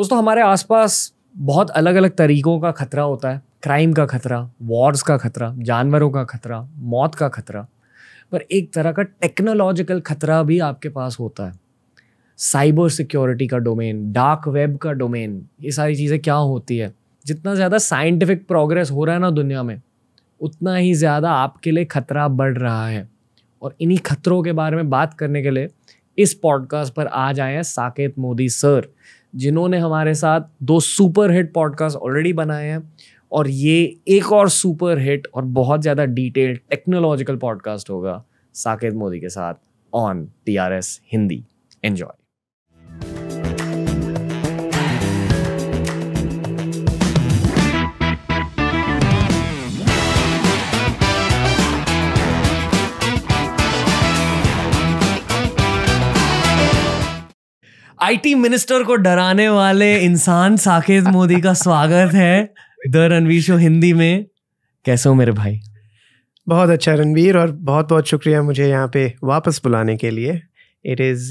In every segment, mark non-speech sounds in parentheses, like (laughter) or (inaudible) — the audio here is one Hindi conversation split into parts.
दोस्तों हमारे आसपास बहुत अलग अलग तरीक़ों का खतरा होता है क्राइम का खतरा वॉर्स का खतरा जानवरों का खतरा मौत का खतरा पर एक तरह का टेक्नोलॉजिकल खतरा भी आपके पास होता है साइबर सिक्योरिटी का डोमेन डार्क वेब का डोमेन ये सारी चीज़ें क्या होती है जितना ज़्यादा साइंटिफिक प्रोग्रेस हो रहा है ना दुनिया में उतना ही ज़्यादा आपके लिए खतरा बढ़ रहा है और इन्हीं खतरों के बारे में बात करने के लिए इस पॉडकास्ट पर आज आए हैं साकेत मोदी सर जिन्होंने हमारे साथ दो सुपर हिट पॉडकास्ट ऑलरेडी बनाए हैं और ये एक और सुपर हिट और बहुत ज़्यादा डिटेल टेक्नोलॉजिकल पॉडकास्ट होगा साकेत मोदी के साथ ऑन टी हिंदी एन्जॉय आईटी मिनिस्टर को डराने वाले इंसान साकेत मोदी का स्वागत है द रणवीर शो हिंदी में कैसे हो मेरे भाई बहुत अच्छा रणवीर और बहुत बहुत शुक्रिया मुझे यहाँ पे वापस बुलाने के लिए it is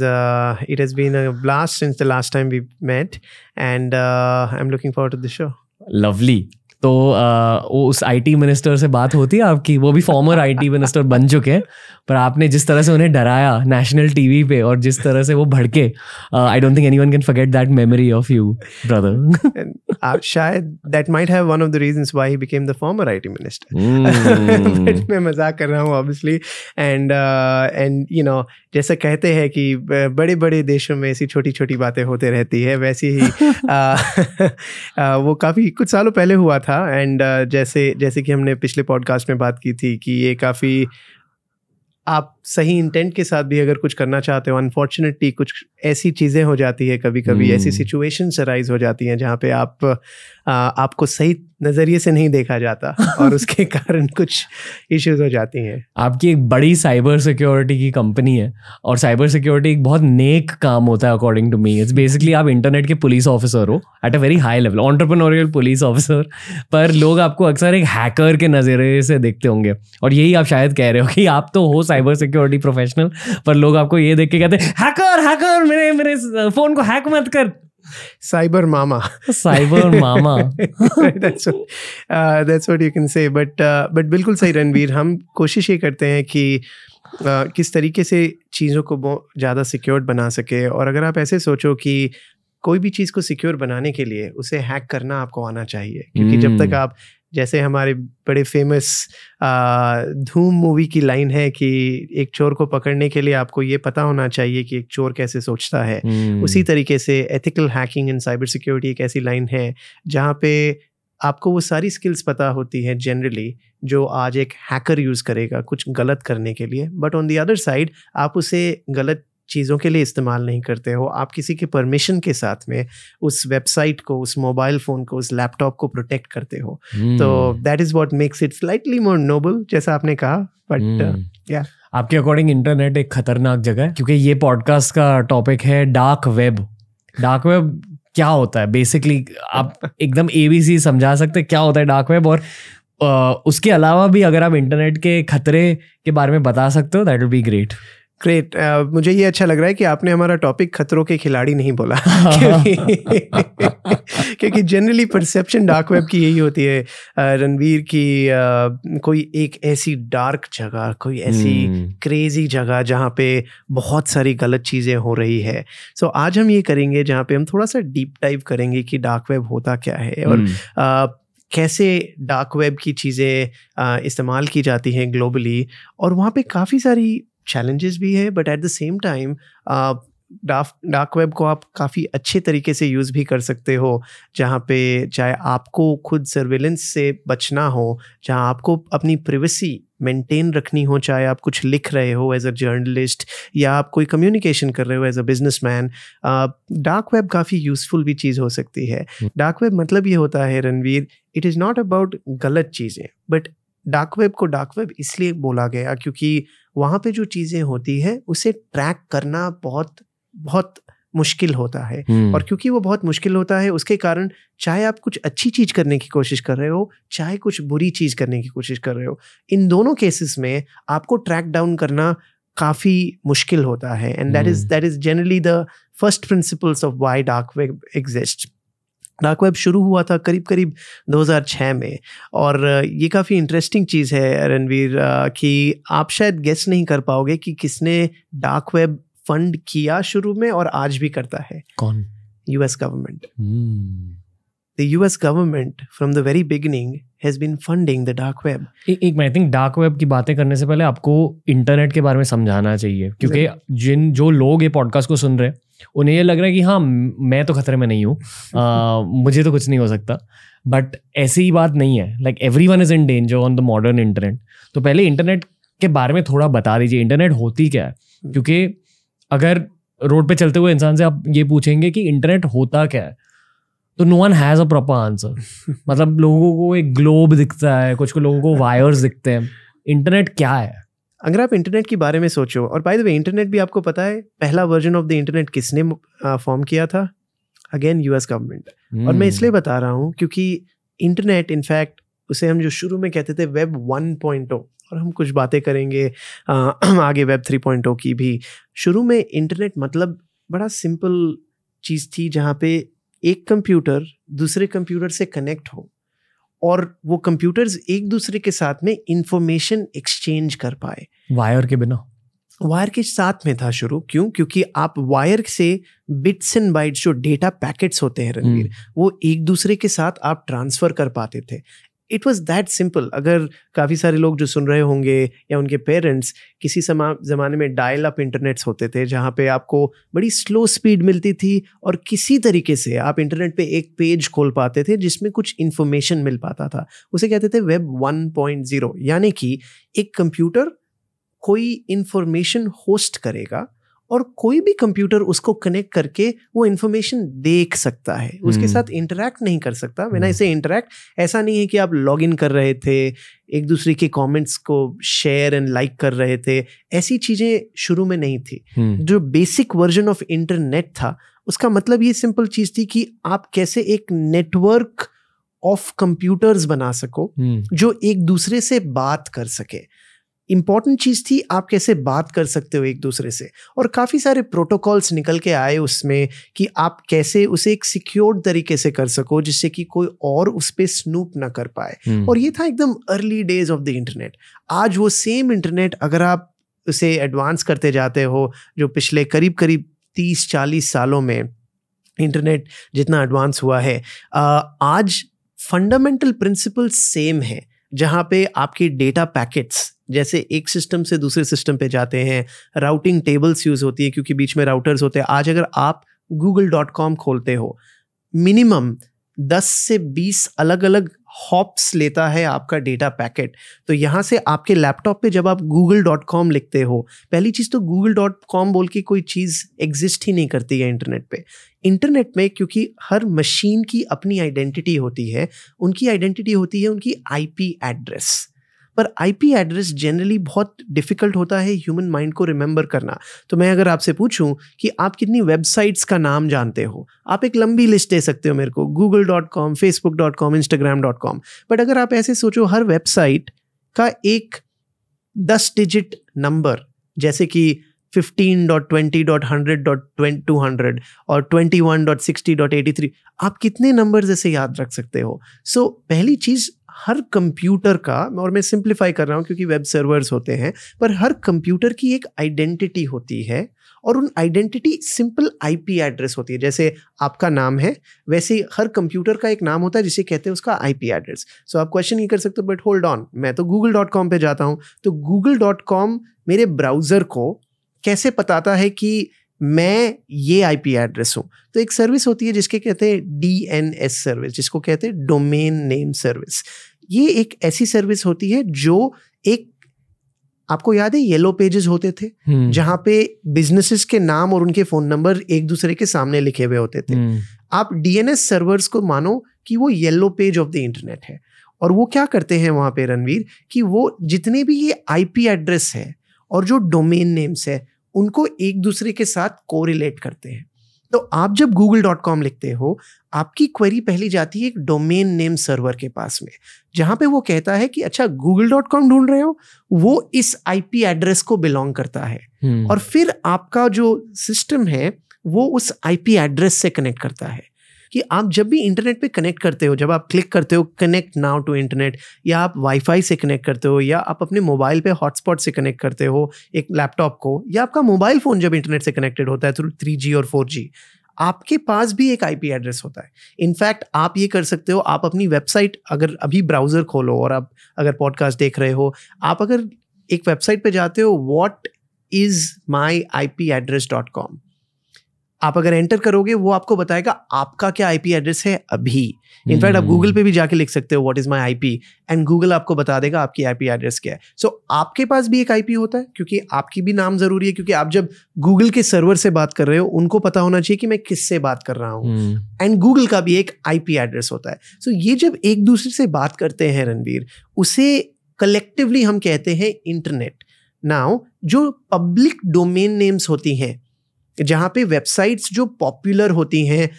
it is been last a the last time last met and I am looking for looking forward to the तो आ, uh, उस आईटी मिनिस्टर से बात होती है आपकी वो भी फॉर्मर आईटी मिनिस्टर बन चुके हैं पर आपने जिस तरह से उन्हें डराया नेशनल टीवी पे और जिस तरह से वो भड़के I don't think anyone can forget that memory of you brother शायद that might have one of the reasons why he became the former IT minister मैं मजाक कर रहा हूँ obviously and and you know जैसा कहते हैं कि uh, बड़े बड़े देशों में ऐसी छोटी छोटी बातें होते रहती है वैसे ही (laughs) uh, (laughs) uh, वो काफ़ी कुछ सालों पहले हुआ था एंड uh, जैसे जैसे कि हमने पिछले पॉडकास्ट में बात की थी कि ये काफ़ी आप सही इंटेंट के साथ भी अगर कुछ करना चाहते हो अनफॉर्चुनेटली कुछ ऐसी चीज़ें हो जाती है कभी कभी hmm. ऐसी सिचुएशन अराइज हो जाती हैं जहाँ पे आप आ, आपको सही नज़रिए से नहीं देखा जाता (laughs) और उसके कारण कुछ इश्यूज हो जाती हैं आपकी एक बड़ी साइबर सिक्योरिटी की कंपनी है और साइबर सिक्योरिटी एक बहुत नेक काम होता है according to me it's basically आप इंटरनेट के पुलिस ऑफिसर हो at a very high level entrepreneurial police officer पर लोग आपको अक्सर एक हैकर के नज़रिए से देखते होंगे और यही आप शायद कह रहे हो कि आप तो हो साइबर साइबर सिक्योरिटी प्रोफेशनल पर लोग आपको ये देख के कहते हैकर हैकर मेरे मेरे फोन uh, को हैक मत कर साइबर मामा साइबर मामा that's that's what uh, that's what but can uh, बिल्कुल सही रणवीर हम कोशिश ये करते हैं कि uh, किस तरीके से चीज़ों को ज़्यादा सिक्योर बना सके और अगर आप ऐसे सोचो कि कोई भी चीज़ को सिक्योर बनाने के लिए उसे हैक करना आपको आना चाहिए क्योंकि mm. जब तक hmm. आप जैसे हमारे बड़े फेमस धूम मूवी की लाइन है कि एक चोर को पकड़ने के लिए आपको ये पता होना चाहिए कि एक चोर कैसे सोचता है hmm. उसी तरीके से ethical hacking and cyber security एक ऐसी लाइन है जहाँ पे आपको वो सारी स्किल्स पता होती हैं जनरली जो आज एक हैकर यूज़ करेगा कुछ गलत करने के लिए but on the other side आप उसे गलत चीज़ों के लिए इस्तेमाल नहीं करते हो आप किसी के परमिशन के साथ में उस वेबसाइट को उस मोबाइल फ़ोन को उस लैपटॉप को प्रोटेक्ट करते हो तो that is what makes it slightly more noble जैसा आपने कहा बट या uh, hmm. आपके अकॉर्डिंग इंटरनेट एक खतरनाक जगह है क्योंकि ये पॉडकास्ट का टॉपिक है डार्क वेब डार्क वेब क्या होता है बेसिकली आप (laughs) एकदम एबीसी समझा सकते क्या होता है डार्क वेब और uh, उसके अलावा भी अगर आप इंटरनेट के खतरे के बारे में बता सकते हो that will be great great uh, मुझे ये अच्छा लग रहा है कि आपने हमारा टॉपिक खतरों के खिलाड़ी नहीं बोला (laughs) क्योंकि जनरली परसेप्शन डार्क वेब की यही होती है uh, रणवीर की uh, कोई एक ऐसी डार्क जगह कोई ऐसी hmm. क्रेजी जगह जहाँ पे बहुत सारी गलत चीज़ें हो रही है सो so, आज हम ये करेंगे जहाँ पे हम थोड़ा सा डीप टाइप करेंगे कि डार्क वेब होता क्या है और hmm. uh, कैसे डार्क वेब की चीज़ें uh, इस्तेमाल की जाती हैं ग्लोबली और वहाँ पे काफ़ी सारी चैलेंजेस भी है but at the same time dark web को आप काफ़ी अच्छे तरीके से यूज़ भी कर सकते हो जहाँ पे चाहे आपको खुद सर्वेलेंस से बचना हो जहाँ आपको अपनी प्रिवेसी मेंटेन रखनी हो चाहे आप कुछ लिख रहे हो एज अ जर्नलिस्ट या आप कोई कम्युनिकेशन कर रहे हो as a businessman dark web काफ़ी यूज़फुल भी चीज़ हो सकती है डार्क हम्म। वेब मतलब ये होता है Ranveer it is not about गलत चीज़ें बट डार्क वेब को डार्क वेब इसलिए बोला गया क्योंकि वहाँ पे जो चीज़ें होती है उसे ट्रैक करना बहुत बहुत मुश्किल होता है हम्म। और क्योंकि वो बहुत मुश्किल होता है उसके कारण चाहे आप कुछ अच्छी चीज़ करने की कोशिश कर रहे हो चाहे कुछ बुरी चीज़ करने की कोशिश कर रहे हो इन दोनों केसेस में आपको ट्रैक डाउन करना काफ़ी मुश्किल होता है and that is hmm. That is generally the first principles of why dark web exist dark web शुरू हुआ था करीब करीब 2006 में और ये काफ़ी इंटरेस्टिंग चीज़ है रणवीर कि आप शायद गेस नहीं कर पाओगे कि किसने डार्क वेब फंड किया शुरू में और आज भी करता है कौन US government the US government from the very beginning has been funding the dark web. एक मैं थिंक डार्क वेब की बातें करने से पहले आपको इंटरनेट के बारे में समझाना चाहिए क्योंकि जिन जो लोग ये पॉडकास्ट को सुन रहे हैं उन्हें ये लग रहा है कि हाँ मैं तो खतरे में नहीं हूँ (laughs) मुझे तो कुछ नहीं हो सकता बट ऐसी ही बात नहीं है like everyone is in danger on the modern internet तो पहले इंटरनेट के बारे में थोड़ा बता दीजिए इंटरनेट होती क्या है hmm. क्योंकि अगर रोड पे चलते हुए इंसान से आप ये पूछेंगे कि इंटरनेट होता क्या है तो no one has a proper answer मतलब लोगों को एक ग्लोब दिखता है कुछ को लोगों को वायर्स दिखते हैं इंटरनेट क्या है अगर आप इंटरनेट के बारे में सोचो और बाय द वे इंटरनेट भी आपको पता है पहला वर्जन ऑफ द इंटरनेट किसने फॉर्म किया था अगेन यूएस गवर्नमेंट और मैं hmm. इसलिए बता रहा हूँ क्योंकि इंटरनेट इनफैक्ट उसे हम जो शुरू में कहते थे वेब वन 1.0 और हम कुछ बातें करेंगे आ, (clears throat) आगे वेब थ्री 3.0 की भी शुरू में इंटरनेट मतलब बड़ा सिंपल चीज़ थी जहाँ पे एक कंप्यूटर दूसरे कंप्यूटर से कनेक्ट हो और वो कंप्यूटर्स एक दूसरे के साथ में इंफॉर्मेशन एक्सचेंज कर पाए वायर के बिना वायर के साथ में था शुरू क्यों क्योंकि आप वायर से बिट्स एंड बाइट्स जो डेटा पैकेट्स होते हैं रणवीर हम्म। वो एक दूसरे के साथ आप ट्रांसफर कर पाते थे इट वॉज दैट सिंपल अगर काफ़ी सारे लोग जो सुन रहे होंगे या उनके पेरेंट्स किसी समा ज़माने में डायल अप इंटरनेट्स होते थे जहाँ पे आपको बड़ी स्लो स्पीड मिलती थी और किसी तरीके से आप इंटरनेट पे एक पेज खोल पाते थे जिसमें कुछ इन्फॉर्मेशन मिल पाता था उसे कहते थे वेब 1.0 यानी कि एक कंप्यूटर कोई इन्फॉर्मेशन होस्ट करेगा और कोई भी कंप्यूटर उसको कनेक्ट करके वो इन्फॉर्मेशन देख सकता है उसके हम्म। साथ इंटरेक्ट नहीं कर सकता बिना इसे इंटरेक्ट ऐसा नहीं है कि आप लॉग इन कर रहे थे एक दूसरे के कमेंट्स को शेयर एंड लाइक कर रहे थे ऐसी चीज़ें शुरू में नहीं थी हम्म। जो बेसिक वर्जन ऑफ इंटरनेट था उसका मतलब ये सिंपल चीज़ थी कि आप कैसे एक नेटवर्क ऑफ कंप्यूटर्स बना सको हम्म। जो एक दूसरे से बात कर सके इम्पॉर्टेंट चीज़ थी आप कैसे बात कर सकते हो एक दूसरे से और काफ़ी सारे प्रोटोकॉल्स निकल के आए उसमें कि आप कैसे उसे एक सिक्योर्ड तरीके से कर सको जिससे कि कोई और उस पर स्नूप ना कर पाए हम्म। और ये था एकदम early days of the internet आज वो सेम इंटरनेट अगर आप उसे एडवांस करते जाते हो जो पिछले करीब करीब तीस चालीस सालों में इंटरनेट जितना एडवांस हुआ है आज फंडामेंटल प्रिंसिपल सेम है जहाँ पे आपके डेटा पैकेट्स जैसे एक सिस्टम से दूसरे सिस्टम पे जाते हैं राउटिंग टेबल्स यूज़ होती है क्योंकि बीच में राउटर्स होते हैं आज अगर आप गूगल डॉट कॉम खोलते हो मिनिमम दस से बीस अलग अलग हॉप्स लेता है आपका डेटा पैकेट तो यहाँ से आपके लैपटॉप पे जब आप गूगल डॉट कॉम लिखते हो पहली चीज़ तो गूगल डॉट कॉम बोल के कोई चीज़ एग्जिस्ट ही नहीं करती है इंटरनेट पे इंटरनेट में क्योंकि हर मशीन की अपनी आइडेंटिटी होती है उनकी आइडेंटिटी होती है उनकी आईपी एड्रेस पर आईपी एड्रेस जनरली बहुत डिफिकल्ट होता है ह्यूमन माइंड को रिमेंबर करना तो मैं अगर आपसे पूछूं कि आप कितनी वेबसाइट्स का नाम जानते हो आप एक लंबी लिस्ट दे सकते हो मेरे को Google dot com Facebook dot com Instagram dot com but अगर आप ऐसे सोचो हर वेबसाइट का एक दस डिजिट नंबर जैसे कि fifteen dot twenty dot hundred dot two hundred और twenty one dot sixty dot eighty three आप कितने नंबर ऐसे याद रख सकते हो सो so, पहली चीज़ हर कंप्यूटर का और मैं सिंप्लीफाई कर रहा हूँ क्योंकि वेब सर्वर्स होते हैं पर हर कंप्यूटर की एक आइडेंटिटी होती है और उन आइडेंटिटी सिंपल आईपी एड्रेस होती है जैसे आपका नाम है वैसे हर कंप्यूटर का एक नाम होता है जिसे कहते हैं उसका आईपी एड्रेस सो आप क्वेश्चन ये कर सकते हो बट होल्ड ऑन मैं तो गूगल डॉट कॉम पर जाता हूँ तो गूगल डॉट कॉम मेरे ब्राउज़र को कैसे बताता है कि मैं ये आईपी एड्रेस हूँ तो एक सर्विस होती है जिसके कहते हैं डीएनएस सर्विस जिसको कहते हैं डोमेन नेम सर्विस ये एक ऐसी सर्विस होती है जो एक आपको याद है येलो पेजेस होते थे हम्म। जहां पे बिजनेसेस के नाम और उनके फोन नंबर एक दूसरे के सामने लिखे हुए होते थे हम्म। आप डीएनएस सर्वर्स को मानो कि वो yellow page of the internet है और वो क्या करते हैं वहां पे रणवीर कि वो जितने भी ये आईपी एड्रेस है और जो डोमेन नेम्स है उनको एक दूसरे के साथ कोरिलेट करते हैं तो आप जब गूगल डॉट कॉम लिखते हो आपकी क्वेरी पहली जाती है एक डोमेन नेम सर्वर के पास में जहाँ पे वो कहता है कि अच्छा गूगल डॉट कॉम ढूंढ रहे हो वो इस आईपी एड्रेस को बिलोंग करता है हम्म। और फिर आपका जो सिस्टम है वो उस आईपी एड्रेस से कनेक्ट करता है कि आप जब भी इंटरनेट पे कनेक्ट करते हो जब आप क्लिक करते हो कनेक्ट नाउ टू इंटरनेट या आप वाईफाई से कनेक्ट करते हो या आप अपने मोबाइल पे हॉटस्पॉट से कनेक्ट करते हो एक लैपटॉप को या आपका मोबाइल फ़ोन जब इंटरनेट से कनेक्टेड होता है थ्रू थ्री जी और फोर जी आपके पास भी एक आईपी एड्रेस होता है इनफैक्ट आप ये कर सकते हो आप अपनी वेबसाइट अगर अभी ब्राउज़र खोलो और आप अगर पॉडकास्ट देख रहे हो आप अगर एक वेबसाइट पे जाते हो what is my I P address dot com आप अगर एंटर करोगे वो आपको बताएगा आपका क्या आईपी एड्रेस है अभी इनफैक्ट आप गूगल हम्म। पे भी जाके लिख सकते हो what is my IP and Google आपको बता देगा आपकी आईपी एड्रेस क्या है सो so, आपके पास भी एक आईपी होता है क्योंकि आपकी भी नाम जरूरी है क्योंकि आप जब गूगल के सर्वर से बात कर रहे हो उनको पता होना चाहिए कि मैं किससे बात कर रहा हूँ एंड हम्म। गूगल का भी एक आई एड्रेस होता है सो so, ये जब एक दूसरे से बात करते हैं रणवीर उसे कलेक्टिवली हम कहते हैं इंटरनेट नाउ जो पब्लिक डोमेन नेम्स होती हैं जहाँ पे वेबसाइट्स जो पॉपुलर होती हैं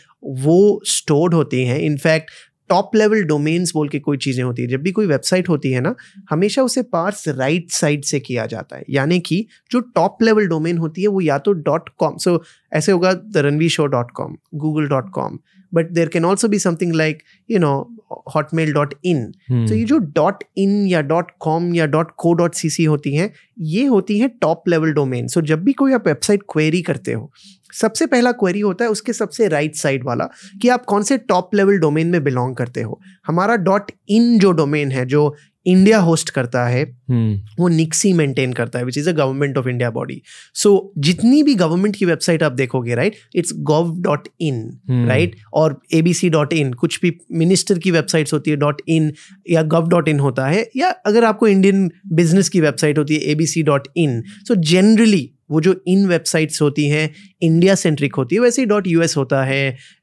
वो स्टोर्ड होती हैं इनफैक्ट टॉप लेवल डोमेन्स बोल के कोई चीज़ें होती है जब भी कोई वेबसाइट होती है ना हमेशा उसे पार्स राइट साइड से किया जाता है यानी कि जो टॉप लेवल डोमेन होती है वो या तो डॉट कॉम सो ऐसे होगा Ranveer show dot com Google dot com but there can also be something like you know hotmail.in hmm. so ये जो डॉट इन या डॉट कॉम या dot co dot C C होती हैं ये होती हैं टॉप लेवल डोमेन सो जब भी कोई आप वेबसाइट क्वेरी करते हो सबसे पहला क्वेरी होता है उसके सबसे राइट right साइड वाला कि आप कौन से टॉप लेवल डोमेन में बिलोंग करते हो हमारा डॉट इन जो डोमेन है जो इंडिया होस्ट करता है hmm. वो निक्सी मेंटेन करता है which is a government of India body so जितनी भी गवर्नमेंट की वेबसाइट आप देखोगे right it's gov dot in right और ए बी सी डॉट इन कुछ भी मिनिस्टर की वेबसाइट्स होती है डॉट इन या गव डॉट इन होता है या अगर आपको इंडियन बिजनेस की वेबसाइट होती है A B C dot in so generally वो जो इन वेबसाइट्स होती हैं इंडिया सेंट्रिक होती है वैसे ही डॉट यू होता है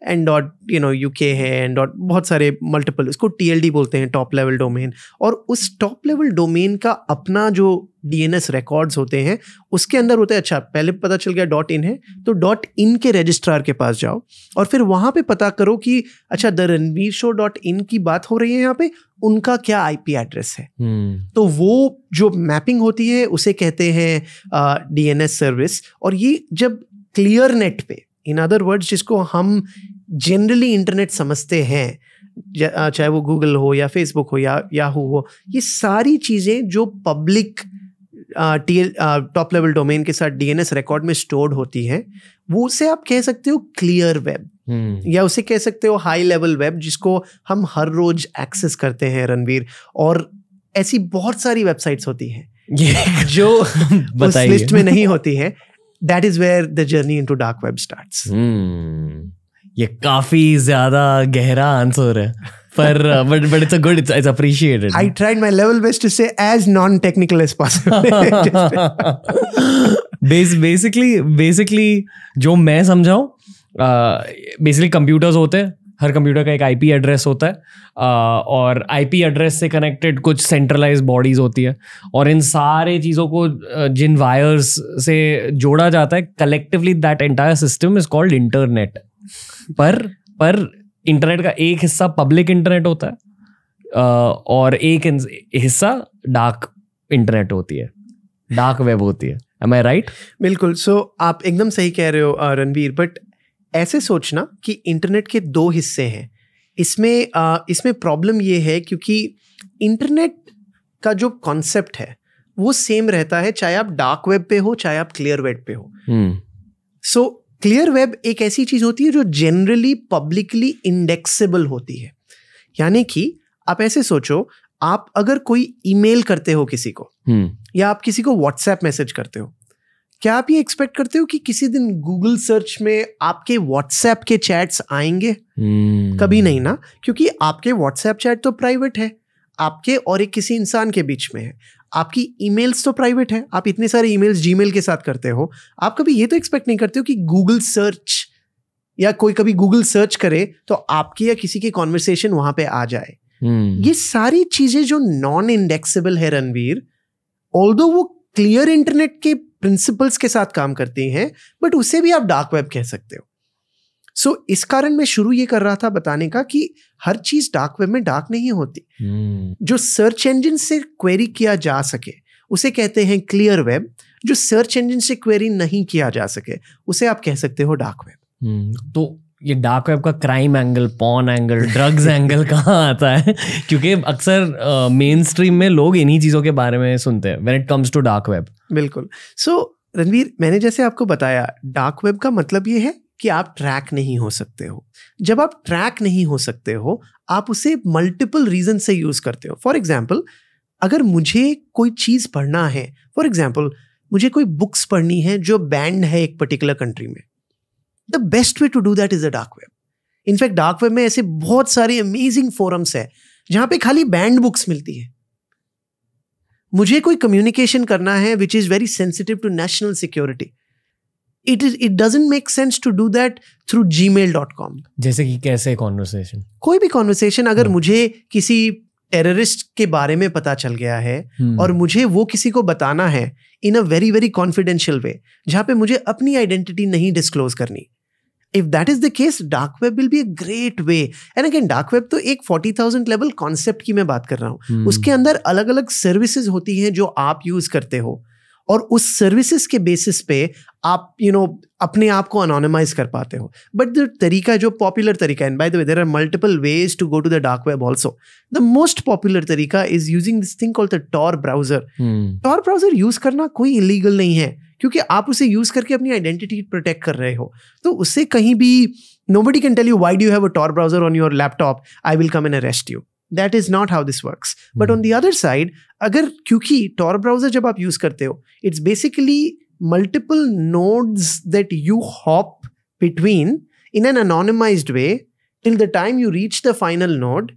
एंड डॉट यू नो यू है एंड डॉट बहुत सारे मल्टीपल उसको टी बोलते हैं टॉप लेवल डोमेन और उस टॉप लेवल डोमेन का अपना जो डीएनएस रिकॉर्ड्स होते हैं उसके अंदर होते हैं अच्छा पहले पता चल गया डॉट इन है तो डॉट इन के रजिस्ट्रार के पास जाओ और फिर वहाँ पे पता करो कि अच्छा the Ranveer show dot in की बात हो रही है यहाँ पे उनका क्या आईपी एड्रेस है hmm. तो वो जो मैपिंग होती है उसे कहते हैं डीएनएस सर्विस और ये जब क्लियर नेट पे इन अदर वर्ड्स जिसको हम जनरली इंटरनेट समझते हैं चाहे वो गूगल हो या फेसबुक हो या याहू हो ये सारी चीज़ें जो public public T top level domain के साथ डीएनएस रिकॉर्ड में स्टोर्ड होती है वो उसे आप कह सकते हो क्लियर वेब hmm. या उसे कह सकते हो हाई लेवल वेब जिसको हम हर रोज एक्सेस करते हैं रणवीर और ऐसी बहुत सारी वेबसाइट्स होती हैं (laughs) जो (laughs) उस लिस्ट में नहीं होती है that is where the journey into dark web starts ये काफी ज्यादा गहरा आंसर है पर but but it's a good it's it's appreciated I tried my level best to say as non technical as possible base basically basically जो मैं समझाऊँ बेसिकली कंप्यूटर्स होते हैं हर कंप्यूटर का एक आईपी एड्रेस होता है uh, और आईपी एड्रेस से कनेक्टेड कुछ सेंट्रलाइज बॉडीज होती है और इन सारे चीज़ों को uh, जिन वायर्स से जोड़ा जाता है collectively that entire system is called internet पर पर इंटरनेट का एक हिस्सा पब्लिक इंटरनेट होता है और एक हिस्सा डार्क इंटरनेट होती है डार्क वेब होती है एम आई राइट बिल्कुल सो so, आप एकदम सही कह रहे हो रणवीर बट ऐसे सोचना कि इंटरनेट के दो हिस्से हैं इसमें इसमें प्रॉब्लम ये है क्योंकि इंटरनेट का जो कॉन्सेप्ट है वो सेम रहता है चाहे आप डार्क वेब पे हो चाहे आप क्लियर वेब पे हो so hmm. hmm. so, clear web एक ऐसी चीज होती है जो जनरली पब्लिकली इंडेक्सेबल होती है यानी कि आप ऐसे सोचो आप अगर कोई ईमेल करते हो किसी को hmm. या आप किसी को व्हाट्सएप मैसेज करते हो क्या आप ये एक्सपेक्ट करते हो कि किसी दिन गूगल सर्च में आपके व्हाट्सएप के चैट्स आएंगे hmm. कभी नहीं ना क्योंकि आपके व्हाट्सएप चैट तो प्राइवेट है आपके और एक किसी इंसान के बीच में है आपकी ईमेल्स तो प्राइवेट है आप इतने सारे ईमेल्स जीमेल के साथ करते हो आप कभी ये तो एक्सपेक्ट नहीं करते हो कि गूगल सर्च या कोई कभी गूगल सर्च करे तो आपकी या किसी की कॉन्वर्सेशन वहां पे आ जाए hmm. ये सारी चीजें जो नॉन इंडेक्सेबल है रणवीर ऑल वो क्लियर इंटरनेट के प्रिंसिपल्स के साथ काम करती हैं बट उसे भी आप डार्क वेब कह सकते हो सो so, इस कारण मैं शुरू ये कर रहा था बताने का कि हर चीज डार्क वेब में डार्क नहीं होती hmm. जो सर्च इंजन से क्वेरी किया जा सके उसे कहते हैं क्लियर वेब जो सर्च इंजन से क्वेरी नहीं किया जा सके उसे आप कह सकते हो डार्क वेब hmm. तो ये डार्क वेब का crime angle porn angle drugs angle कहाँ आता है क्योंकि अक्सर मेन uh, स्ट्रीम में लोग इन्हीं चीज़ों के बारे में सुनते हैं when it comes to dark web बिल्कुल सो so, रणवीर मैंने जैसे आपको बताया डार्क वेब का मतलब ये है कि आप ट्रैक नहीं हो सकते हो जब आप ट्रैक नहीं हो सकते हो आप उसे मल्टीपल रीजन से यूज करते हो फॉर एग्जाम्पल अगर मुझे कोई चीज पढ़ना है फॉर एग्जाम्पल मुझे कोई बुक्स पढ़नी है जो बैंड है एक पर्टिकुलर कंट्री में the best way to do that is a dark web in fact dark web में ऐसे बहुत सारे अमेजिंग फोरम्स है जहां पे खाली बैंड बुक्स मिलती है मुझे कोई कम्युनिकेशन करना है which is very sensitive to national security it is it doesn't make sense to do that through Gmail dot com जैसे कि कैसे कॉन्वर्सेशन कोई भी कॉन्वर्सेशन अगर hmm. मुझे किसी टेररिस्ट के बारे में पता चल गया है hmm. और मुझे वो किसी को बताना है in a very very confidential way जहाँ पे मुझे अपनी आइडेंटिटी नहीं डिस्क्लोज करनी if that is the case dark web will be a great way and again dark web तो एक फोर्टी थाउजेंड लेवल कॉन्सेप्ट की मैं बात कर रहा हूँ hmm. उसके अंदर अलग अलग सर्विसेज होती हैं जो आप यूज करते हो और उस सर्विसेज के बेसिस पे आप यू you नो know, अपने आप को अनोनमाइज कर पाते हो बट द तरीका जो पॉपुलर तरीका and by the way there are multiple ways to go to the dark web also the most popular तरीका is using this thing called the Tor browser Tor browser use करना कोई इलीगल नहीं है क्योंकि आप उसे यूज करके अपनी आइडेंटिटी प्रोटेक्ट कर रहे हो तो उससे कहीं भी nobody can tell you why do have a Tor browser on your laptop I will come and arrest you that is not how this work but on the other side अगर क्योंकि टॉर ब्राउजर जब आप यूज करते हो it's basically multiple nodes that you hop between in an anonymised way till the time you reach the final node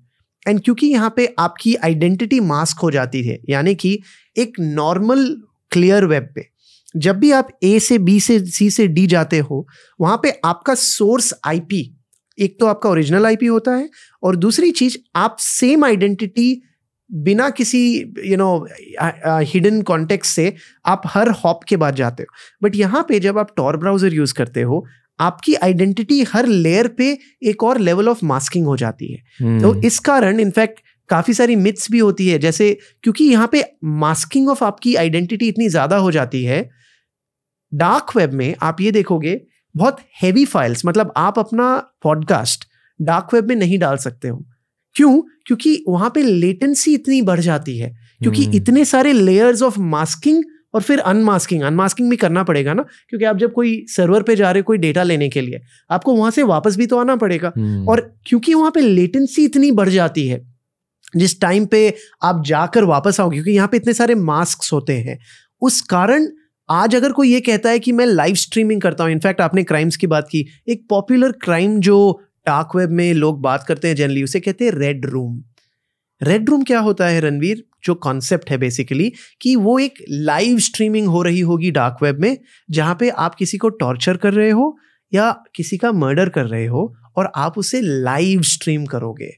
and क्योंकि यहाँ पे आपकी आइडेंटिटी मास्क हो जाती है यानी कि एक नॉर्मल क्लियर वेब पे जब भी आप ए से बी से सी से डी जाते हो वहाँ पे आपका सोर्स आईपी एक तो आपका ओरिजिनल आईपी होता है और दूसरी चीज आप सेम आइडेंटिटी बिना किसी यू नो हिडन कॉन्टेक्स्ट से आप हर हॉप के बाद जाते हो बट यहाँ पे जब आप टॉर ब्राउजर यूज करते हो आपकी आइडेंटिटी हर लेयर पे एक और लेवल ऑफ मास्किंग हो जाती है तो hmm. तो इस कारण इनफैक्ट काफ़ी सारी मिथ्स भी होती है जैसे क्योंकि यहाँ पे मास्किंग ऑफ आपकी आइडेंटिटी इतनी ज़्यादा हो जाती है डार्क वेब में आप ये देखोगे बहुत हैवी फाइल्स मतलब आप अपना पॉडकास्ट डार्क वेब में नहीं डाल सकते हो क्यों क्योंकि वहां पे लेटेंसी इतनी बढ़ जाती है क्योंकि hmm. इतने सारे लेयर्स ऑफ मास्किंग और फिर अनमास्किंग अनमास्किंग भी करना पड़ेगा ना क्योंकि आप जब कोई सर्वर पे जा रहे हो कोई डेटा लेने के लिए आपको वहां से वापस भी तो आना पड़ेगा hmm. और क्योंकि वहां पे लेटेंसी इतनी बढ़ जाती है जिस टाइम पे आप जाकर वापस आओगे क्योंकि यहाँ पे इतने सारे मास्क होते हैं उस कारण आज अगर कोई ये कहता है कि मैं लाइव स्ट्रीमिंग करता हूँ इनफैक्ट आपने क्राइम्स की बात की एक पॉपुलर क्राइम जो डार्क वेब में लोग बात करते हैं जनरली उसे कहते हैं रेड रूम रेड रूम क्या होता है रणवीर जो कॉन्सेप्ट है बेसिकली कि वो एक लाइव स्ट्रीमिंग हो रही होगी डार्क वेब में जहाँ पे आप किसी को टॉर्चर कर रहे हो या किसी का मर्डर कर रहे हो और आप उसे लाइव स्ट्रीम करोगे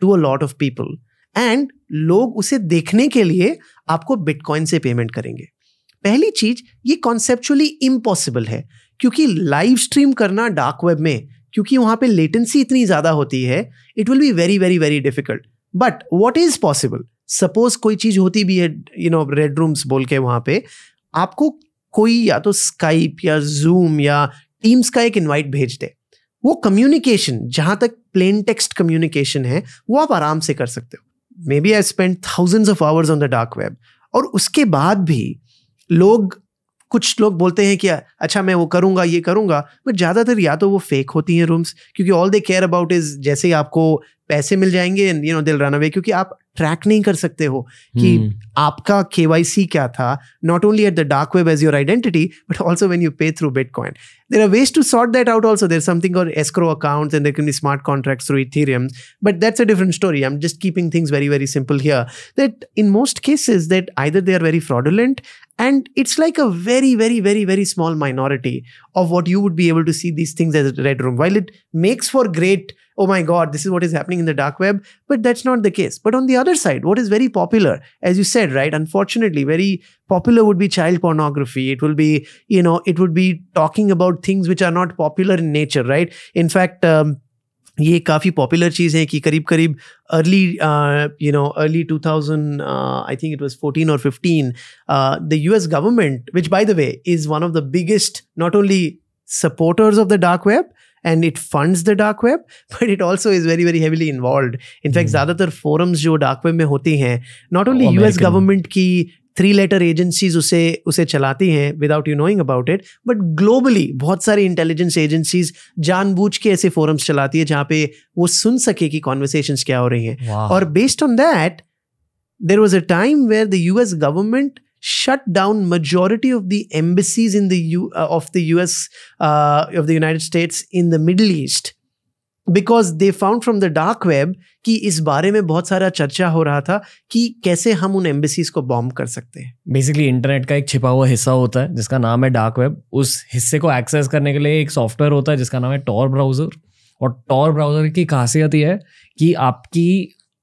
to a lot of people and लोग उसे देखने के लिए आपको बिटकॉइन से पेमेंट करेंगे पहली चीज ये कॉन्सेप्चुअली इम्पॉसिबल है क्योंकि लाइव स्ट्रीम करना डार्क वेब में क्योंकि वहाँ पे लेटेंसी इतनी ज़्यादा होती है it will be very very very difficult but what is possible suppose कोई चीज़ होती भी है यू नो रेड रूम्स बोल के वहाँ पे आपको कोई या तो स्काइप या जूम या टीम्स का एक इनवाइट भेज दे वो कम्युनिकेशन जहाँ तक प्लेन टेक्स्ट कम्युनिकेशन है वो आप आराम से कर सकते हो maybe I spend thousands of hours on the dark web और उसके बाद भी लोग कुछ लोग बोलते हैं कि अच्छा मैं वो करूंगा ये करूंगा बट ज़्यादातर या तो वो फेक होती हैं रूम्स क्योंकि all they care about is जैसे ही आपको पैसे मिल जाएंगे you know they'll run away क्योंकि आप ट्रैक नहीं कर सकते हो कि hmm. आपका के क्या था not only at the dark web as your identity but also when you pay through bitcoin there are ways to sort that out also there something और escrow account and there can be smart contract through Ethereum but that's a different story I am just keeping things very very simple here that in most cases that either they are very fraudulent And it's like a very, very, very, very small minority of what you would be able to see these things as a red room. While it makes for great, oh my God, this is what is happening in the dark web, but that's not the case. But on the other side, what is very popular, as you said, right? Unfortunately, very popular would be child pornography. It will be, you know, it would be talking about things which are not popular in nature, right? In fact, um, ये काफ़ी पॉपुलर चीज़ है कि करीब करीब early you know early 2000 I think it was 14 और 15 the US government which by the way is one of the biggest not only supporters of the dark web and it funds the dark web but it also is very very heavily involved in fact mm. ज्यादातर forums जो dark web में होते हैं not only oh, US government की थ्री लेटर एजेंसीज उसे उसे चलाती हैं without you knowing about it but globally बहुत सारी इंटेलिजेंस एजेंसीज जानबूझ के ऐसे फोरम्स चलाती है जहाँ पे वो सुन सके कि कॉन्वर्सेशन क्या हो रही हैं और based on that there was a time where the US government shut down majority of the embassies in the U, uh, of the of the United States in the Middle East because they found from the dark web कि इस बारे में बहुत सारा चर्चा हो रहा था कि कैसे हम उन एम्बेसीज को बॉम्ब कर सकते हैं बेसिकली इंटरनेट का एक छिपा हुआ हिस्सा होता है जिसका नाम है डार्क वेब उस हिस्से को एक्सेस करने के लिए एक सॉफ्टवेयर होता है जिसका नाम है टॉर ब्राउज़र और टॉर ब्राउज़र की खासियत यह है कि आपकी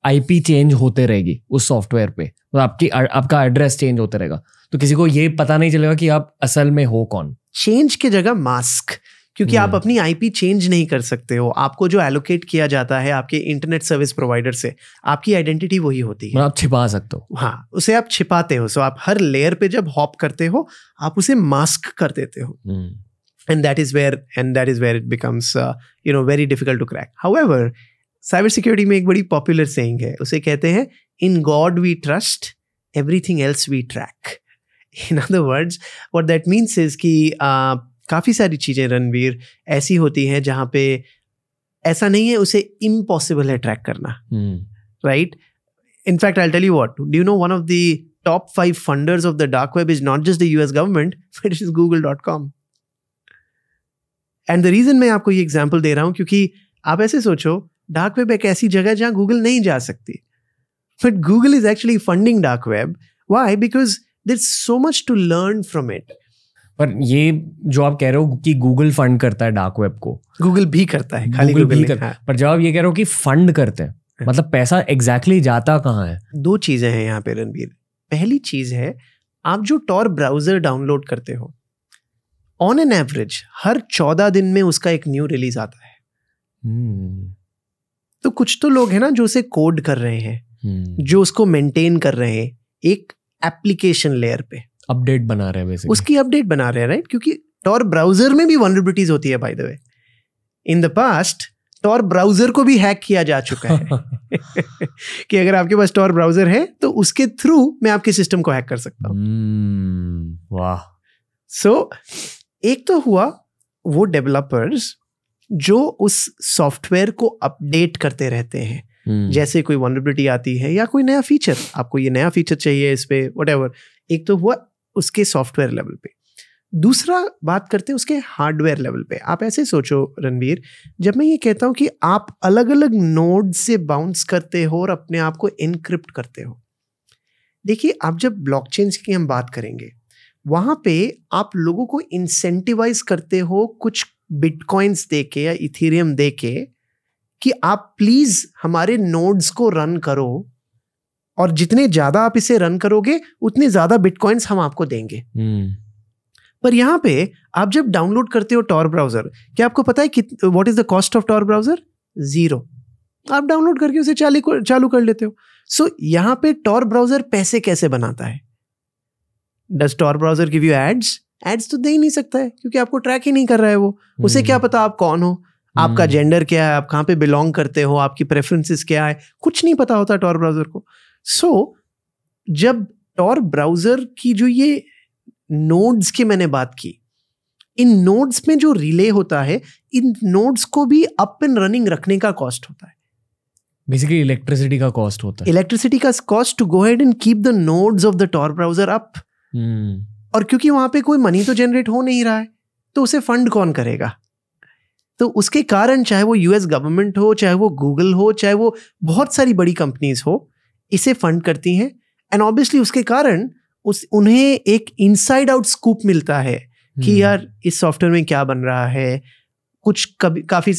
आईपी चेंज होते रहेगी उस सॉफ्टवेयर पे तो आपकी आपका एड्रेस चेंज होते रहेगा तो किसी को ये पता नहीं चलेगा कि आप असल में हो कौन चेंज की जगह मास्क क्योंकि आप हम्म। अपनी आईपी चेंज नहीं कर सकते हो आपको जो एलोकेट किया जाता है आपके इंटरनेट सर्विस प्रोवाइडर से आपकी आइडेंटिटी वही होती है मतलब आप छिपा सकते हो हाँ उसे आप छिपाते हो सो आप हर लेयर पे जब हॉप करते हो आप उसे मास्क कर देते हो and that is where and that is where it becomes you know very difficult to crack however cyber security में एक बड़ी पॉपुलर सेइंग है उसे कहते हैं in God we trust everything else we track in other words what that means is कि uh, काफ़ी सारी चीज़ें रणवीर ऐसी होती हैं जहाँ पे ऐसा नहीं है उसे इम्पॉसिबल है ट्रैक करना right in fact I tell you what do know one of the top five funders of the dark web is not just the S government it is Google dot com and the reason मैं आपको ये एग्जाम्पल दे रहा हूँ क्योंकि आप ऐसे सोचो डार्क वेब एक ऐसी जगह जहाँ गूगल नहीं जा सकती but Google is actually funding dark web why because is so much to learn from it पर ये जो आप कह रहे हो कि गूगल फंड करता है डार्क वेब को गूगल भी करता है खाली गूगल, भी करता है हाँ। पर जब आप ये कह रहे हो कि फंड करते हैं हाँ। मतलब पैसा एग्जैक्टली exactly जाता कहाँ है दो चीजें हैं यहाँ पे रणबीर पहली चीज है आप जो टॉर ब्राउजर डाउनलोड करते हो ऑन एन एवरेज हर चौदह दिन में उसका एक न्यू रिलीज आता है hmm. तो कुछ तो लोग हैं ना जो उसे कोड कर रहे हैं hmm. जो उसको मेंटेन कर रहे हैं एक एप्लीकेशन लेयर पे hmm. अपडेट बना रहे हैं उसकी अपडेट बना रहे हैं राइट क्योंकि टॉर ब्राउजर में भी वनरेबिलिटीज होती है by the way in the past Tor browser को भी हैक किया जा चुका है (laughs) कि अगर आपके पास टॉर ब्राउजर है तो उसके थ्रू मैं आपके सिस्टम को हैक कर सकता हूँ hmm, वाह सो एक तो हुआ वो डेवलपर्स जो उस सॉफ्टवेयर को अपडेट करते रहते हैं hmm. जैसे कोई वनरेबिलिटी आती है या कोई नया फीचर आपको ये नया फीचर चाहिए इस पर वट एक तो हुआ उसके सॉफ्टवेयर लेवल पे दूसरा बात करते हैं उसके हार्डवेयर लेवल पे आप ऐसे सोचो रणवीर जब मैं ये कहता हूँ कि आप अलग अलग नोड से बाउंस करते हो और अपने आप को इनक्रिप्ट करते हो देखिए आप जब ब्लॉकचेन की हम बात करेंगे वहाँ पे आप लोगों को इंसेंटिवाइज करते हो कुछ बिटकॉइंस दे के या इथेरियम दे के कि आप प्लीज़ हमारे नोड्स को रन करो और जितने ज्यादा आप इसे रन करोगे उतने ज्यादा बिटकॉइंस हम आपको देंगे हम्म। पर यहाँ पे आप जब डाउनलोड करते हो टॉर ब्राउजर क्या आपको पता है what is the cost of Tor browser zero आप डाउनलोड करके उसे चालू चालू कर लेते हो सो so, यहाँ पे टॉर ब्राउजर पैसे कैसे बनाता है does Tor browser give you ads ads तो दे ही नहीं सकता है क्योंकि आपको ट्रैक ही नहीं कर रहा है वो उसे हम्म। क्या पता आप कौन हो आपका जेंडर हम्म। क्या है आप कहाँ पे बिलोंग करते हो आपकी प्रेफरेंसेस क्या है कुछ नहीं पता होता टॉर ब्राउजर को सो so, जब टॉर ब्राउजर की जो ये नोड्स की मैंने बात की इन नोड्स में जो रिले होता है इन नोड्स को भी अप एंड रनिंग रखने का कॉस्ट होता है बेसिकली इलेक्ट्रिसिटी का कॉस्ट होता है इलेक्ट्रिसिटी का cost to go head and keep the nodes of the Tor browser up और क्योंकि वहां पे कोई मनी तो जनरेट हो नहीं रहा है तो उसे फंड कौन करेगा तो उसके कारण चाहे वो यूएस गवर्नमेंट हो चाहे वो गूगल हो चाहे वो बहुत सारी बड़ी कंपनीज हो इसे फंड करती हैं एंड ऑब्वियसली उसके कारण उस उन्हें एक इनसाइड आउट स्कूप मिलता है कि हम्म। यार इस सॉफ्टवेयर में क्या बन रहा है कुछ कभी काफ़ी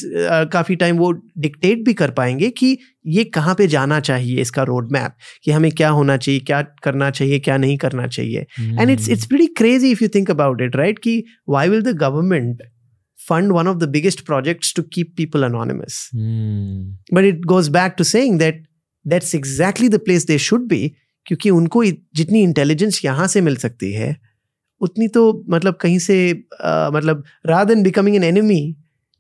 काफ़ी टाइम वो डिक्टेट भी कर पाएंगे कि ये कहाँ पे जाना चाहिए इसका रोड मैप कि हमें क्या होना चाहिए क्या करना चाहिए क्या नहीं करना चाहिए and it's it's very crazy if you think about it right कि why will the government fund one of the biggest projects to keep people anonymous. But hmm. But it goes back to saying that that's exactly the place they should be क्योंकि उनको जितनी इंटेलिजेंस यहाँ से मिल सकती है उतनी तो मतलब कहीं से मतलब hmm. uh, मतलब rather than becoming an enemy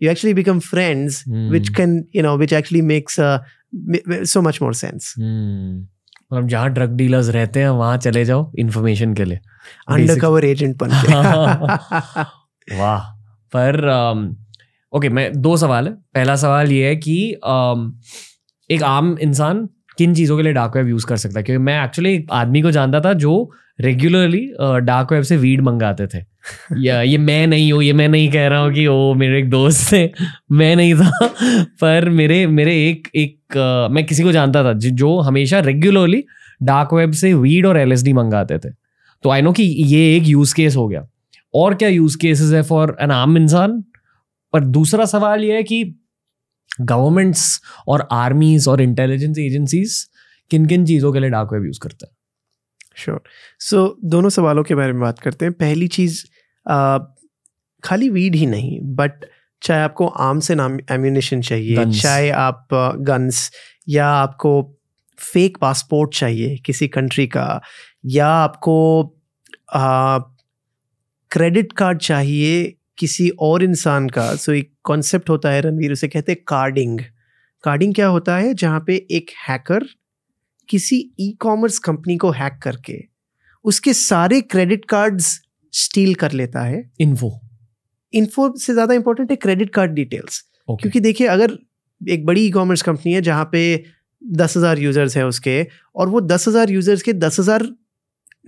you actually become friends which can you know which actually makes so much more sense मतलब जहाँ ड्रग डीलर्स रहते हैं वहाँ चले जाओ इन्फॉर्मेशन के लिए अंडरकवर एजेंट बन (laughs) वाह पर ओके um, okay, मैं दो सवाल है पहला सवाल ये है कि um, एक आम इंसान किन चीज़ों के लिए डार्क वेब यूज़ कर सकता है क्योंकि मैं एक्चुअली एक आदमी को जानता था जो रेगुलरली डार्क वेब से वीड मंगाते थे (laughs) या ये मैं नहीं हूँ ये मैं नहीं कह रहा हूँ कि ओ मेरे एक दोस्त थे (laughs) मैं नहीं था (laughs) पर मेरे मेरे एक एक आ, uh, मैं किसी को जानता था जो हमेशा रेगुलरली डार्क वेब से वीड और एल मंगाते थे तो आई नो कि ये एक यूज़ केस हो गया और क्या यूज़ केसेस है फॉर एन आम इंसान पर दूसरा सवाल ये है कि गवर्नमेंट्स और आर्मीज और इंटेलिजेंस एजेंसीज किन किन चीज़ों के लिए डाक वेब यूज़ करते हैं श्योर sure. सो so, दोनों सवालों के बारे में बात करते हैं पहली चीज़ खाली वीड ही नहीं बट चाहे आपको आम से नाम एम्यूनेशन चाहिए guns. चाहे आप गन्स या आपको फेक पासपोर्ट चाहिए किसी कंट्री का या आपको क्रेडिट कार्ड चाहिए किसी और इंसान का सो एक कॉन्सेप्ट होता है रणवीर उसे कहते हैं कार्डिंग कार्डिंग क्या होता है जहाँ पे एक हैकर किसी ई कॉमर्स कंपनी को हैक करके उसके सारे क्रेडिट कार्ड्स स्टील कर लेता है इन्फो इन्फो से ज़्यादा इंपॉर्टेंट है क्रेडिट कार्ड डिटेल्स okay. क्योंकि देखिए अगर एक बड़ी ई कॉमर्स कंपनी है जहाँ पे दस हज़ार यूज़र्स हैं उसके और वो दस हज़ार यूज़र्स के दस हज़ार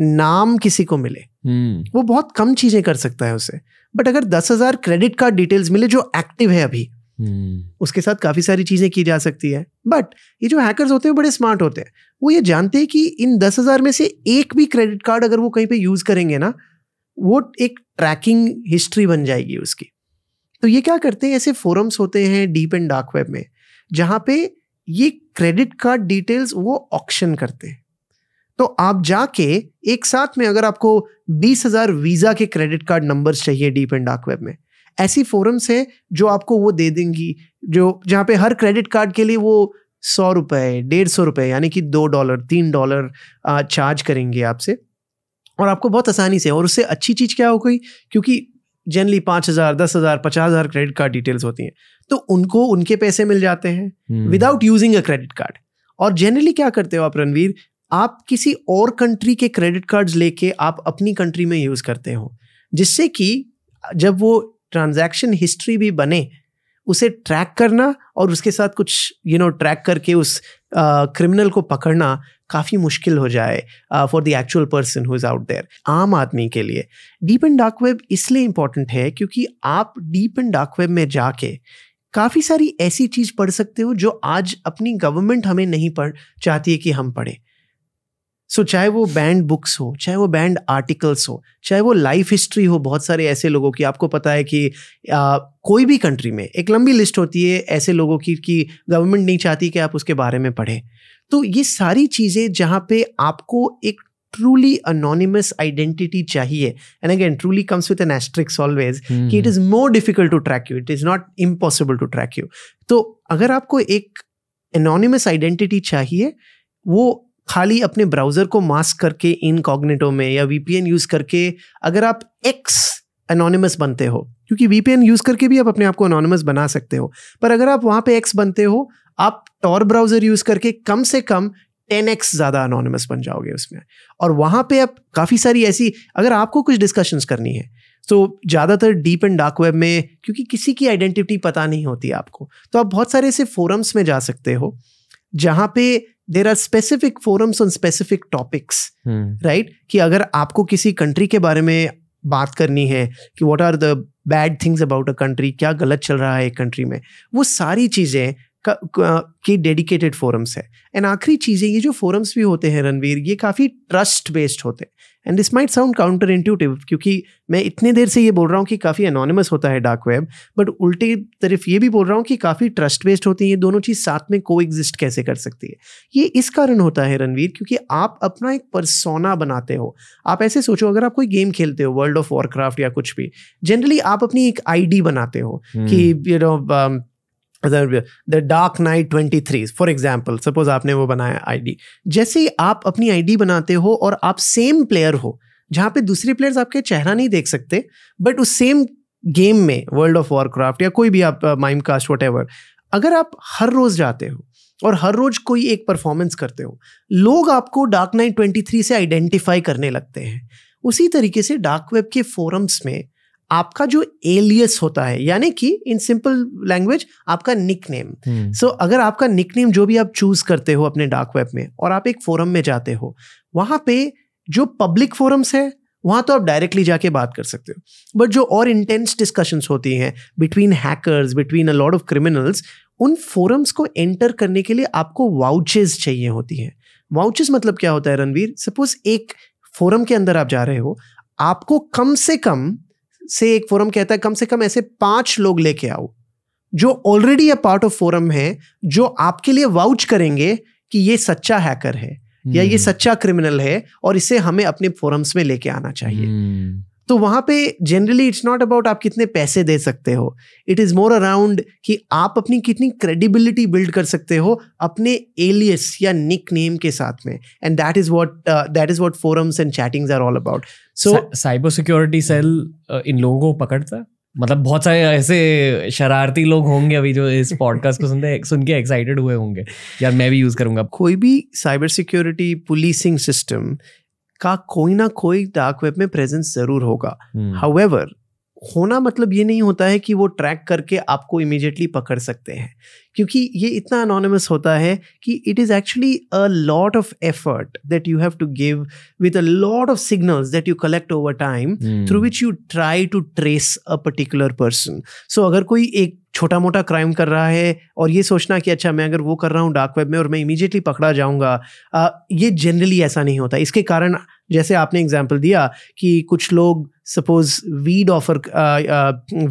नाम किसी को मिले हम्म। वो बहुत कम चीजें कर सकता है उसे बट अगर दस हजार क्रेडिट कार्ड डिटेल्स मिले जो एक्टिव है अभी हम्म। उसके साथ काफ़ी सारी चीज़ें की जा सकती है बट ये जो हैकर्स होते हैं बड़े स्मार्ट होते हैं वो ये जानते हैं कि इन दस हज़ार में से एक भी क्रेडिट कार्ड अगर वो कहीं पे यूज़ करेंगे ना वो एक ट्रैकिंग हिस्ट्री बन जाएगी उसकी तो ये क्या करते हैं ऐसे फोरम्स होते हैं डीप एंड डार्क वेब में जहाँ पे ये क्रेडिट कार्ड डिटेल्स वो ऑप्शन करते हैं तो आप जाके एक साथ में अगर आपको बीस हजार वीजा के क्रेडिट कार्ड नंबर्स चाहिए डीप एंड डार्क वेब में ऐसी फोरम्स हैं जो आपको वो दे देंगी जो जहाँ पे हर क्रेडिट कार्ड के लिए वो सौ रुपए डेढ़ सौ रुपए यानी कि दो डॉलर तीन डॉलर चार्ज करेंगे आपसे और आपको बहुत आसानी से और उससे अच्छी चीज़ क्या हो गई क्योंकि जनरली पाँच हज़ार दस हज़ार पचास हज़ार क्रेडिट कार्ड डिटेल्स होती हैं तो उनको उनके पैसे मिल जाते हैं हम्म। Without using a credit card और जनरली क्या करते हो आप रणवीर आप किसी और कंट्री के क्रेडिट कार्ड्स लेके आप अपनी कंट्री में यूज़ करते हो जिससे कि जब वो ट्रांजैक्शन हिस्ट्री भी बने उसे ट्रैक करना और उसके साथ कुछ यू नो ट्रैक करके उस क्रिमिनल को पकड़ना काफ़ी मुश्किल हो जाए for the actual person who is out there आम आदमी के लिए डीप एंड डार्क वेब इसलिए इम्पॉर्टेंट है क्योंकि आप डीप एंड डार्क वेब में जाके काफ़ी सारी ऐसी चीज़ पढ़ सकते हो जो आज अपनी गवर्नमेंट हमें नहीं पढ़ चाहती है कि हम पढ़ें सो so, चाहे वो बैंड बुक्स हो चाहे वो बैंड आर्टिकल्स हो चाहे वो लाइफ हिस्ट्री हो बहुत सारे ऐसे लोगों की आपको पता है कि आ, कोई भी कंट्री में एक लंबी लिस्ट होती है ऐसे लोगों की कि गवर्नमेंट नहीं चाहती कि आप उसके बारे में पढ़ें तो ये सारी चीज़ें जहाँ पे आपको एक ट्रूली अनोनिमस आइडेंटिटी चाहिए and again truly comes with an asterisks always कि it is more difficult to track you it is not impossible to track you तो अगर आपको एक एनोनिमस आइडेंटिटी चाहिए वो खाली अपने ब्राउजर को मास्क करके इन कॉग्नेटो में या वीपीएन यूज करके अगर आप एक्स अनोनमस बनते हो क्योंकि वीपीएन यूज करके भी आप अपने आप को एनोनिमस बना सकते हो पर अगर आप वहां पे एक्स बनते हो आप टॉर ब्राउजर यूज करके कम से कम टेन एक्स ज़्यादा अनोनिमस बन जाओगे उसमें और वहाँ पे आप काफ़ी सारी ऐसी अगर आपको कुछ डिस्कशन करनी है तो ज़्यादातर डीप एंड डार्क वेब में क्योंकि किसी की आइडेंटिटी पता नहीं होती आपको तो आप बहुत सारे ऐसे फोरम्स में जा सकते हो जहाँ पे there are specific forums on specific topics right कि अगर आपको किसी कंट्री के बारे में बात करनी है कि what are the bad things about a country क्या गलत चल रहा है एक कंट्री में वो सारी चीज़ें की डेडिकेटेड फोरम्स है एंड आखिरी चीज़ें ये जो फोरम्स भी होते हैं रणवीर ये काफ़ी ट्रस्ट बेस्ड होते हैं and this might sound counter intuitive क्योंकि मैं इतने देर से ये बोल रहा हूँ कि काफ़ी अनोनमस होता है डार्क वेब बट उल्टे तरफ ये भी बोल रहा हूँ कि काफ़ी ट्रस्ट बेस्ड होती है ये दोनों चीज़ साथ में को एग्जिस्ट कैसे कर सकती है ये इस कारण होता है रणवीर क्योंकि आप अपना एक परसोना बनाते हो आप ऐसे सोचो अगर आप कोई गेम खेलते हो वर्ल्ड ऑफ वॉरक्राफ्ट या कुछ भी जनरली आप अपनी एक आईडी बनाते हो hmm. कि you you know know, um, the dark knight twenty three for example suppose आपने वो बनाया आई डी जैसे ही आप अपनी आई डी बनाते हो और आप सेम प्लेयर हो जहाँ पे दूसरे प्लेयर्स आपके चेहरा नहीं देख सकते बट उस सेम गेम में वर्ल्ड ऑफ वॉरक्राफ्ट या कोई भी आप माइम कास्ट वट अगर आप हर रोज़ जाते हो और हर रोज कोई एक परफॉर्मेंस करते हो लोग आपको डार्क नाइट ट्वेंटी थ्री से आइडेंटिफाई करने लगते हैं उसी तरीके से डार्क वेब के फोरम्स में आपका जो एलियस होता है यानी कि इन सिंपल लैंग्वेज आपका निक नेम सो अगर आपका निक नेम जो भी आप चूज करते हो अपने डार्क वेब में और आप एक फोरम में जाते हो वहां पे जो पब्लिक फोरम्स है वहां तो आप डायरेक्टली जाके बात कर सकते हो बट जो और इंटेंस डिस्कशंस होती हैं between hackers between a lot of criminals उन फोरम्स को एंटर करने के लिए आपको वाउचेस चाहिए होती हैं वाउचेस मतलब क्या होता है रणवीर सपोज एक फोरम के अंदर आप जा रहे हो आपको कम से कम से एक फोरम कहता है कम से कम ऐसे पांच लोग लेके आओ जो already a part of forum है जो आपके लिए वाउच करेंगे कि ये सच्चा हैकर है या ये हम्म। सच्चा क्रिमिनल है और इसे हमें अपने फोरम्स में लेके आना चाहिए हम्म। तो वहां पे जनरली इट्स नॉट अबाउट आप कितने पैसे दे सकते हो इट इज़ मोर अराउंड कि आप अपनी कितनी क्रेडिबिलिटी बिल्ड कर सकते हो अपने एलियस या निक नेम के साथ में and that is what that is what forums and chattings are all about so cyber security cell इन लोगों को पकड़ता मतलब बहुत सारे ऐसे शरारती लोग होंगे अभी जो इस पॉडकास्ट को सुनते सुन के एक्साइटेड हुए होंगे यार मैं भी यूज़ करूँगा कोई भी साइबर सिक्योरिटी पुलिसिंग सिस्टम का कोई ना कोई डार्क वेब में प्रेजेंस जरूर होगा हाउएवर hmm. होना मतलब ये नहीं होता है कि वो ट्रैक करके आपको इमीडिएटली पकड़ सकते हैं क्योंकि ये इतना अनोनमस होता है कि it is actually a lot of effort that you have to give with a lot of signals that you collect over time through which you try to trace a particular person so अगर कोई एक छोटा मोटा क्राइम कर रहा है और ये सोचना कि अच्छा मैं अगर वो कर रहा हूँ डार्क वेब में और मैं इमीडिएटली पकड़ा जाऊँगा ये जनरली ऐसा नहीं होता इसके कारण जैसे आपने एग्जाम्पल दिया कि कुछ लोग suppose weed offer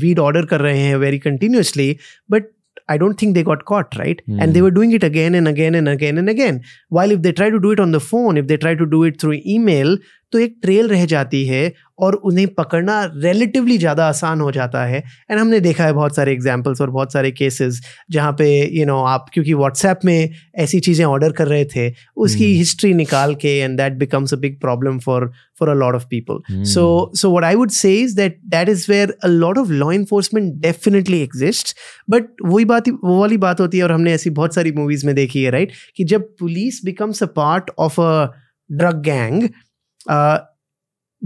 weed order कर रहे हैं very continuously but I don't think they got caught, right? Mm. And they were doing it again and again and again and again. While if they try to do it on the phone, if they try to do it through email, तो एक ट्रेल रह जाती है और उन्हें पकड़ना रिलेटिवली ज़्यादा आसान हो जाता है एंड हमने देखा है बहुत सारे एग्जाम्पल्स और बहुत सारे केसेस जहाँ पे यू you नो know, आप क्योंकि व्हाट्सएप में ऐसी चीज़ें ऑर्डर कर रहे थे उसकी हिस्ट्री हम्म। निकाल के and that becomes a big problem for for a lot of people so so what I would say is that that is where a lot of law enforcement definitely exist but वही बात वो वाली बात होती है और हमने ऐसी बहुत सारी मूवीज़ में देखी है राइट right? कि जब police becomes a part of a drug gang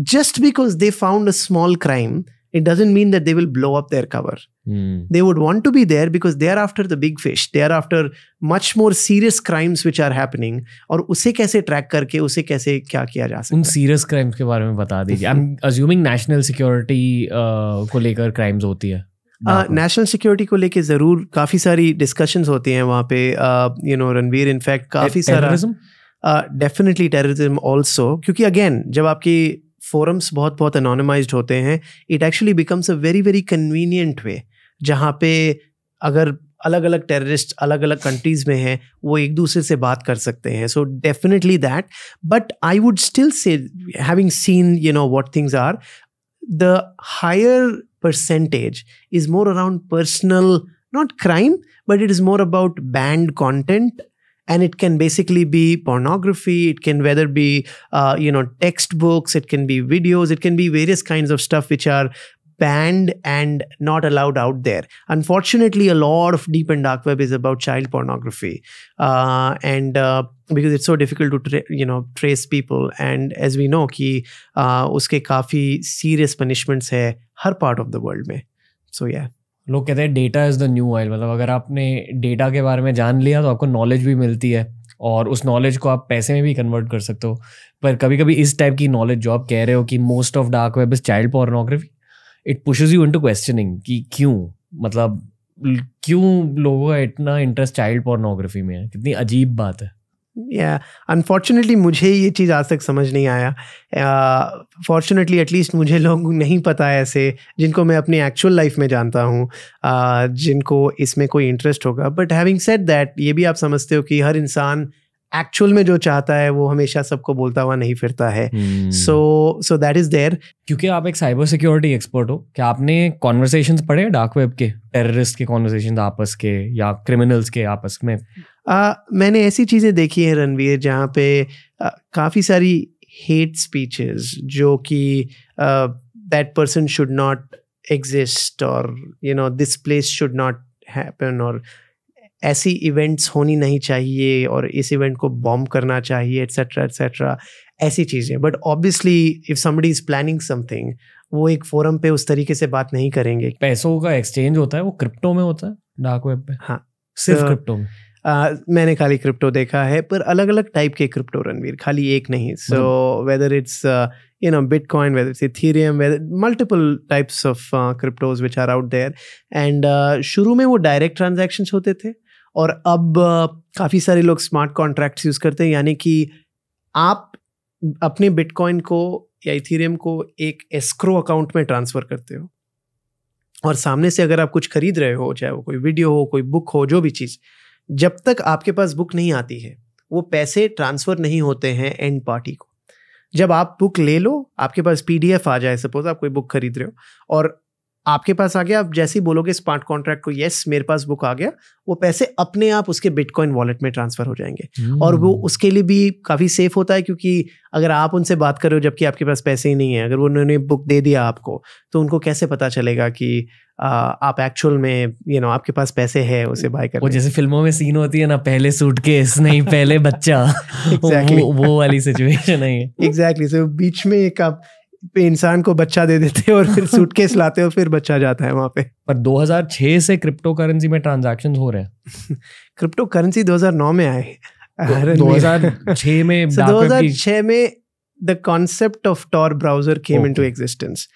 just because they found a small crime it doesn't mean that they will blow up their cover mm. they would want to be there because they are after the big fish they are after much more serious crimes which are happening Or usse kaise track karke, usse kaise kya kiya ja sakta. Un serious crimes ke baare mein bata दीजिए I'm assuming national security uh, ko lekar crimes hoti hai. National uh, security को लेके ज़रूर काफ़ी सारी डिस्कशंस होती हैं वहां पे यू नो रणवीर इनफैक्ट काफ़ी सारा डेफिनेटली टेररिज्म ऑल्सो क्योंकि अगेन जब आपकी फोरम्स बहुत बहुत अनोनमाइज होते हैं it actually becomes a very very convenient way जहाँ पे अगर अलग अलग टेररिस्ट अलग अलग कंट्रीज में हैं वो एक दूसरे से बात कर सकते हैं so definitely that but I would still say having seen you know what things are the higher percentage is more around personal not crime but it is more about banned content and it can basically be pornography it can whether be uh, you know textbooks it can be videos it can be various kinds of stuff which are banned and not allowed out there. Unfortunately, a lot of deep and dark web is about child pornography, uh, and uh, because it's so difficult to tra- you know trace people, and as we know, कि uh, उसके काफी serious punishments है हर part of the world में. So yeah. लोग कहते हैं data is the new oil मतलब अगर आपने डेटा के बारे में जान लिया तो आपको नॉलेज भी मिलती है और उस नॉलेज को आप पैसे में भी कन्वर्ट कर सकते हो पर कभी कभी इस टाइप की नॉलेज जो आप कह रहे हो कि most of dark web is child pornography it pushes you into questioning कि क्यों मतलब क्यों लोगों का इतना इंटरेस्ट चाइल्ड पोर्नोग्राफी में है कितनी अजीब बात है या अनफॉर्चुनेटली मुझे ये चीज़ आज तक समझ नहीं आया फॉर्चुनेटली uh, एटलीस्ट मुझे लोग नहीं पता ऐसे जिनको मैं अपने एक्चुअल लाइफ में जानता हूँ uh, जिनको इसमें कोई इंटरेस्ट होगा बट हैविंग सेड दैट ये भी आप समझते हो कि हर इंसान एक्चुअल में जो चाहता है वो हमेशा सबको बोलता हुआ नहीं फिरता है so so that is there क्योंकि आप एक साइबर सिक्योरिटी एक्सपर्ट हो क्या आपने कॉन्वर्सेशन पढ़े डार्क वेब के टेररिस्ट के कॉन्वर्सेशन आपस के या क्रिमिनल्स के आपस में आ, मैंने ऐसी चीज़ें देखी हैं रणवीर जहाँ पे काफ़ी सारी हेट स्पीचेस जो कि that person should not exist और you know this place should not happen और ऐसी इवेंट्स होनी नहीं चाहिए और इस इवेंट को बॉम्ब करना चाहिए एट्सेट्रा एट्सेट्रा ऐसी चीज़ें but obviously if somebody is planning something वो एक फोरम पे उस तरीके से बात नहीं करेंगे पैसों का एक्सचेंज होता है वो क्रिप्टो में होता है डार्क वेब पे हाँ सिर्फ क्रिप्टो तो में आ, मैंने खाली क्रिप्टो देखा है पर अलग अलग टाइप के क्रिप्टो रणवीर खाली एक नहीं so whether it's you know bitcoin whether it's Ethereum whether multiple types of cryptos which are out there and शुरू में वो डायरेक्ट ट्रांजेक्शन होते थे और अब uh, काफ़ी सारे लोग स्मार्ट कॉन्ट्रैक्ट्स यूज़ करते हैं यानी कि आप अपने बिटकॉइन को या इथेरियम को एक एस्क्रो अकाउंट में ट्रांसफ़र करते हो और सामने से अगर आप कुछ खरीद रहे हो चाहे वो कोई वीडियो हो कोई बुक हो जो भी चीज़ जब तक आपके पास बुक नहीं आती है वो पैसे ट्रांसफ़र नहीं होते हैं एंड पार्टी को जब आप बुक ले लो आपके पास पी आ जाए सपोज आप कोई बुक खरीद रहे हो और आपके पास आ गया आप जैसे ही बोलोगे स्मार्ट कॉन्ट्रैक्ट को यस मेरे पास बुक आ गया वो पैसे अपने आप उसके बिटकॉइन वॉलेट में ट्रांसफर हो जाएंगे hmm. और वो उसके लिए भी काफ़ी सेफ होता है क्योंकि अगर आप उनसे बात करो जबकि आपके पास पैसे ही नहीं है अगर उन्होंने बुक दे दिया आपको तो उनको कैसे पता चलेगा कि आ, आप एक्चुअल में यू you नो know, आपके पास पैसे है उसे बाय कर वो जैसे फिल्मों में सीन होती है ना पहले सूट केस नहीं (laughs) पहले बच्चा exactly. वो, वो वाली सिचुएशन है एग्जैक्टली exactly. सो so, बीच में एक आप इंसान को बच्चा दे देते हैं और फिर सूटकेस (laughs) लाते और फिर बच्चा जाता है वहाँ पे पर 2006 से क्रिप्टो करेंसी में ट्रांजैक्शन हो रहे हैं क्रिप्टो करेंसी 2009 में आए दो हजार छः में (laughs) दो हजार छः में the concept of Tor browser came into existence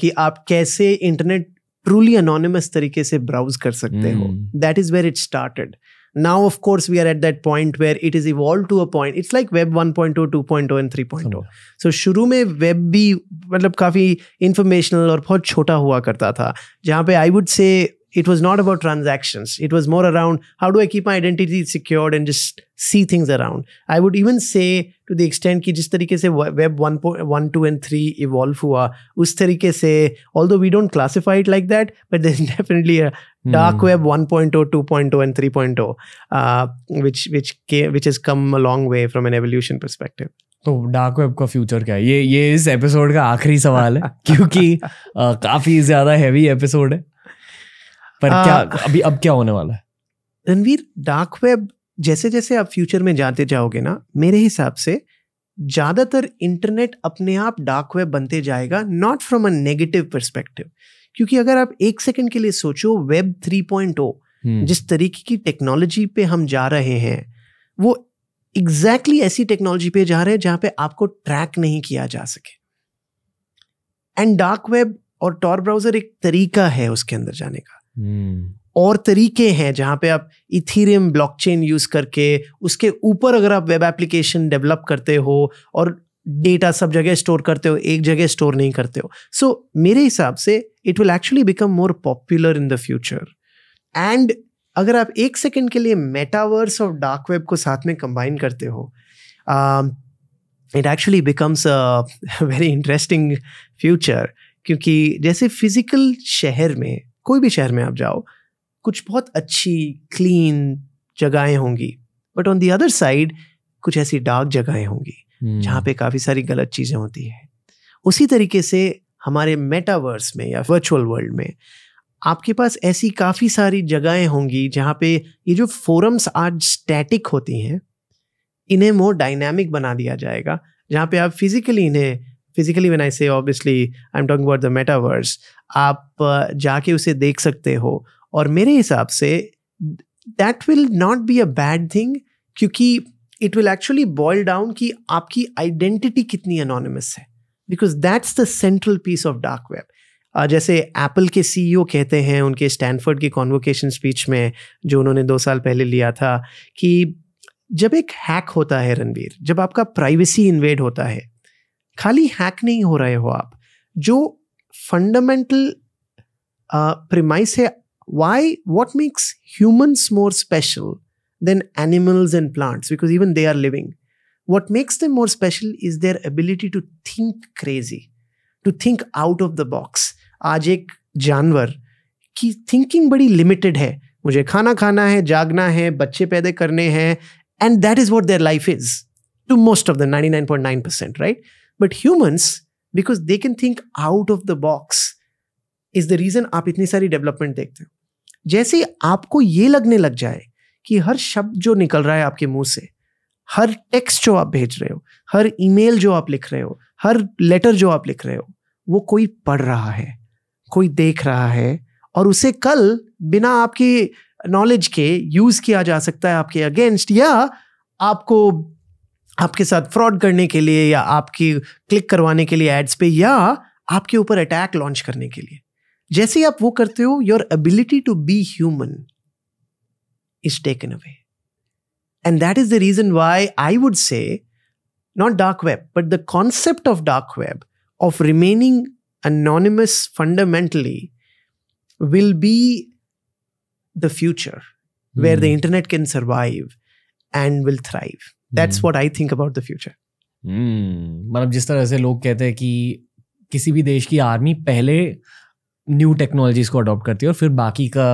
कि आप कैसे इंटरनेट ट्रूली अनोनमस तरीके से ब्राउज कर सकते hmm. हो that is where it started now of course we are at that point where it is evolved to a point it's like web 1.0 2.0 and 3.0 so shuru mein web bhi matlab kafi informational or bahut chota hua karta tha jahan pe i would say it was not about transactions. It was more around how do I keep my identity secured and just see things around. I would even say to the extent कि जिस तरीके से web one one two and three evolve हुआ उस तरीके से although we don't classify it like that but there definitely dark web one point o two point o and three point o which which which is come a long way from an evolution perspective तो डार्क वेब का फ्यूचर क्या है ये ये इस एपिसोड का आखिरी सवाल है (laughs) क्योंकि uh, काफ़ी ज़्यादा हैवी एपिसोड है पर आ, क्या अभी अब क्या होने वाला है रणवीर डार्क वेब जैसे जैसे आप फ्यूचर में जाते जाओगे ना मेरे हिसाब से ज़्यादातर इंटरनेट अपने आप डार्क वेब बनते जाएगा not from a negative perspective क्योंकि अगर आप एक सेकंड के लिए सोचो वेब 3.0 हम्म। जिस तरीके की टेक्नोलॉजी पे हम जा रहे हैं वो एग्जैक्टली exactly ऐसी टेक्नोलॉजी पे जा रहे हैं जहां पे आपको ट्रैक नहीं किया जा सके एंड डार्क वेब और टॉर ब्राउजर एक तरीका है उसके अंदर जाने का Hmm. और तरीके हैं जहाँ पे आप इथीरियम ब्लॉकचेन यूज करके उसके ऊपर अगर आप वेब एप्लीकेशन डेवलप करते हो और डेटा सब जगह स्टोर करते हो एक जगह स्टोर नहीं करते हो सो so, मेरे हिसाब से it will actually become more popular in the future and अगर आप एक सेकेंड के लिए मेटावर्स और डार्क वेब को साथ में कंबाइन करते हो it actually becomes a very interesting future क्योंकि जैसे फिजिकल शहर में कोई भी शहर में आप जाओ कुछ बहुत अच्छी क्लीन जगहें होंगी but on the other side कुछ ऐसी डार्क जगहें होंगी hmm. जहाँ पे काफ़ी सारी गलत चीज़ें होती हैं उसी तरीके से हमारे मेटावर्स में या वर्चुअल वर्ल्ड में आपके पास ऐसी काफ़ी सारी जगहें होंगी जहाँ पे ये जो फोरम्स आज स्टैटिक होती हैं इन्हें मोर डायनामिक बना दिया जाएगा जहाँ पे आप फिजिकली इन्हें physically when I say obviously I am talking about the metaverse आप uh, जाके उसे देख सकते हो और मेरे हिसाब से that will not be a bad thing क्योंकि it will actually boil down कि आपकी आइडेंटिटी कितनी अनोनमस है because that's the central piece of dark web जैसे एप्पल के सीईओ e कहते हैं उनके स्टैनफोर्ड की कॉन्वोकेशन स्पीच में जो उन्होंने दो साल पहले लिया था कि जब एक हैक होता है रणवीर जब आपका प्राइवेसी इन्वेड होता है खाली हैक नहीं हो रहे हो आप जो फंडामेंटल प्रिमाइस uh, है why what makes humans more special than animals and plants because even they are living what makes the more special is their ability to think crazy to think out of the box आज एक जानवर की थिंकिंग बड़ी लिमिटेड है मुझे खाना खाना है जागना है बच्चे पैदा करने हैं and that is what their life is to most of the nine point nine percent right but humans because they can think out of the box is the reason आप इतनी सारी डेवलपमेंट देखते हैं जैसे आपको ये लगने लग जाए कि हर शब्द जो निकल रहा है आपके मुंह से हर टेक्स्ट जो आप भेज रहे हो हर ईमेल जो आप लिख रहे हो हर लेटर जो आप लिख रहे हो वो कोई पढ़ रहा है कोई देख रहा है और उसे कल बिना आपकी नॉलेज के यूज किया जा सकता है आपके अगेंस्ट या आपको आपके साथ फ्रॉड करने के लिए या आपकी क्लिक करवाने के लिए एड्स पे या आपके ऊपर अटैक लॉन्च करने के लिए जैसे ही आप वो करते हो your ability to be human is taken away and that is the reason why I would say not dark web but the concept of dark web of remaining anonymous fundamentally will be the future where the internet can survive and will thrive that's what I think about the future मतलब जिस तरह से लोग कहते हैं कि किसी भी देश की आर्मी पहले न्यू टेक्नोलॉजीज को अडॉप्ट करती है और फिर बाकी का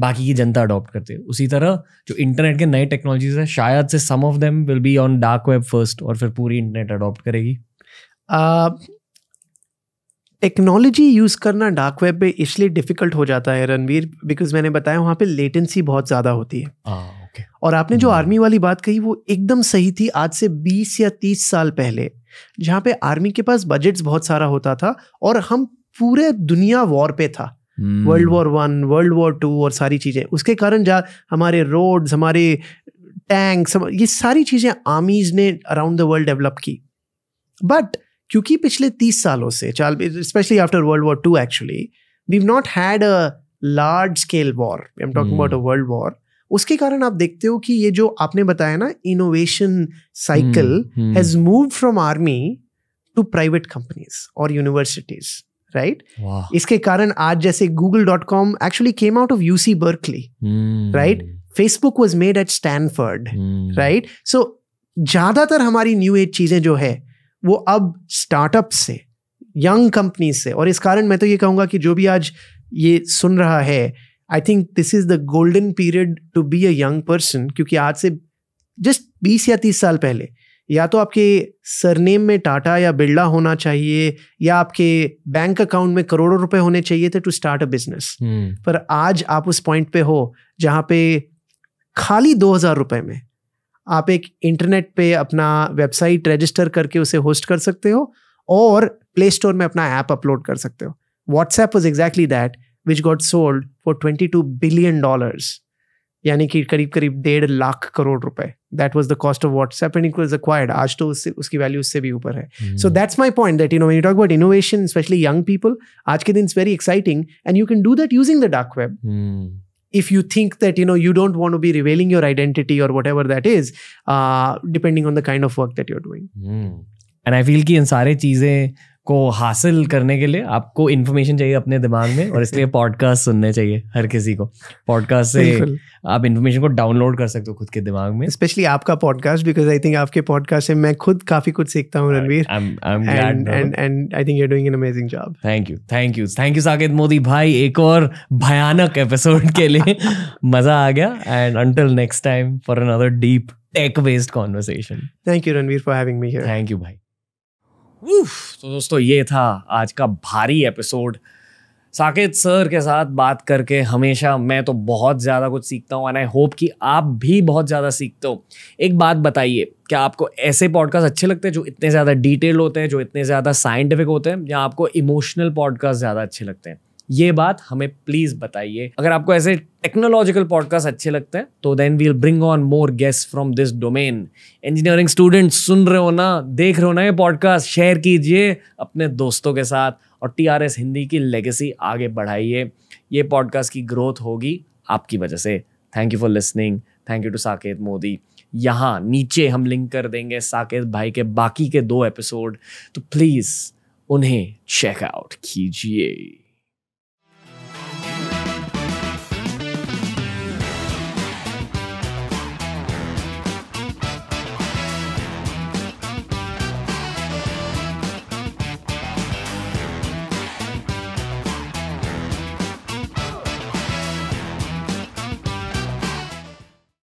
बाकी की जनता अडॉप्ट करती है उसी तरह जो इंटरनेट के नए टेक्नोलॉजीज हैं शायद से some of them will be on dark web first और फिर पूरी इंटरनेट अडॉप्ट करेगी टेक्नोलॉजी uh, यूज़ करना डार्क वेब पे इसलिए डिफ़िकल्ट हो जाता है रणवीर बिकॉज मैंने बताया वहाँ पे लेटेंसी बहुत ज़्यादा होती है हाँ। okay. और आपने जो आर्मी hmm. वाली बात कही वो एकदम सही थी आज से 20 या 30 साल पहले जहाँ पे आर्मी के पास बजट्स बहुत सारा होता था और हम पूरे दुनिया वॉर पे था world war one world war two और सारी चीज़ें उसके कारण जा हमारे रोड्स हमारे टैंक्स ये सारी चीज़ें आर्मीज ने अराउंड द वर्ल्ड डेवलप की बट क्योंकि पिछले तीस सालों से चाल specially after world war two actually we not had a large scale war I am talking about a world war उसके कारण आप देखते हो कि ये जो आपने बताया ना innovation cycle has move from army to private companies और यूनिवर्सिटीज राइट इसके कारण आज जैसे Google dot com actually came out of UC Berkeley right Facebook was made at Stanford right so ज्यादातर हमारी न्यू एज चीजें जो है वो अब स्टार्टअप से यंग कंपनी से और इस कारण मैं तो ये कहूंगा कि जो भी आज ये सुन रहा है I think this is the golden period to be a young person क्योंकि आज से जस्ट बीस या तीस साल पहले या तो आपके सरनेम में टाटा या बिरला होना चाहिए या आपके बैंक अकाउंट में करोड़ों रुपए होने चाहिए थे टू स्टार्ट अ बिजनेस पर आज आप उस पॉइंट पे हो जहाँ पे खाली दो हजार रुपये में आप एक इंटरनेट पे अपना वेबसाइट रजिस्टर करके उसे होस्ट कर सकते हो और प्ले स्टोर में अपना ऐप अपलोड कर सकते हो WhatsApp was exactly that which got sold for 22 billion dollars yani ki kareeb kareeb 1.5 lakh crore rupay that was the cost of whatsapp and it was acquired aaj to usse, uski value usse bhi upar hai so hmm. that's my point that you know when you talk about innovation especially young people aaj ke din it's very exciting and you can do that using the dark web hmm. If you think that you know you don't want to be revealing your identity or whatever that is, uh, depending on the kind of work that you're doing. Hmm. And I feel that in all these को हासिल करने के लिए आपको इन्फॉर्मेशन चाहिए अपने दिमाग में और इसलिए पॉडकास्ट सुनने चाहिए हर किसी को पॉडकास्ट से आप इन्फॉर्मेशन को डाउनलोड कर सकते हो खुद के दिमाग में स्पेशली आपका पॉडकास्ट बिकॉज आई थिंक आपके पॉडकास्ट से मैं खुद काफी कुछ सीखता हूँ रणवीर जॉब thank you thank you thank you Saket Modi भाई एक और भयानक एपिसोड के लिए (laughs) मजा आ गया and until next time for another deep tech based conversation thank you Ranveer for having me here thank you भाई तो दोस्तों ये था आज का भारी एपिसोड साकेत सर के साथ बात करके हमेशा मैं तो बहुत ज़्यादा कुछ सीखता हूँ एंड आई होप कि आप भी बहुत ज़्यादा सीखते हो एक बात बताइए क्या आपको ऐसे पॉडकास्ट अच्छे लगते हैं जो इतने ज़्यादा डिटेल होते हैं जो इतने ज़्यादा साइंटिफिक होते हैं या आपको इमोशनल पॉडकास्ट ज़्यादा अच्छे लगते हैं ये बात हमें प्लीज बताइए अगर आपको ऐसे टेक्नोलॉजिकल पॉडकास्ट अच्छे लगते हैं तो then we'll bring on more guest from this domain engineering student सुन रहे हो ना देख रहे हो ना ये पॉडकास्ट शेयर कीजिए अपने दोस्तों के साथ और टी आर एस हिंदी की लेगेसी आगे बढ़ाइए ये पॉडकास्ट की ग्रोथ होगी आपकी वजह से thank you for listening thank you to Saket Modi यहाँ नीचे हम लिंक कर देंगे साकेत भाई के बाकी के दो एपिसोड तो प्लीज़ उन्हें चेकआउट कीजिए